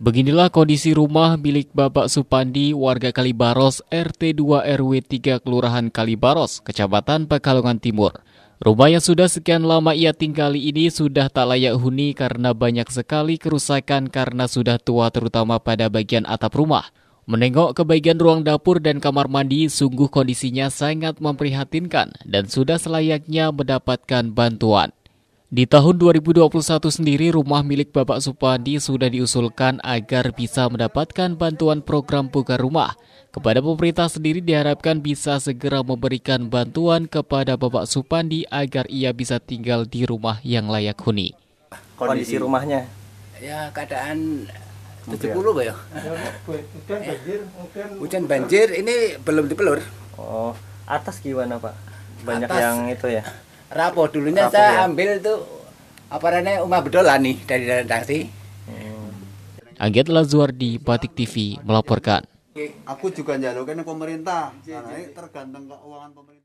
Beginilah kondisi rumah milik Bapak Supandi, warga Kalibaros, RT 2 RW 3 Kelurahan Kalibaros, Kecamatan Pekalongan Timur. Rumah yang sudah sekian lama ia tinggali ini sudah tak layak huni karena banyak sekali kerusakan karena sudah tua terutama pada bagian atap rumah. Menengok ke bagian ruang dapur dan kamar mandi, sungguh kondisinya sangat memprihatinkan dan sudah selayaknya mendapatkan bantuan. Di tahun 2021 sendiri, rumah milik Bapak Supandi sudah diusulkan agar bisa mendapatkan bantuan program buka rumah. Kepada pemerintah sendiri diharapkan bisa segera memberikan bantuan kepada Bapak Supandi agar ia bisa tinggal di rumah yang layak huni. Kondisi rumahnya? Ya, keadaan 70 Pak ya. Hujan banjir, hujan banjir ini belum dipelur. Oh, atas gimana Pak? Banyak atas. yang itu ya? rapo dulunya rapo, saya ya. ambil tuh apa namanya umah bedola nih dari redaksi. Hmm. Agit Lazuardi, Batik TV melaporkan. Aku juga jalukan pemerintah, tergantung keuangan pemerintah.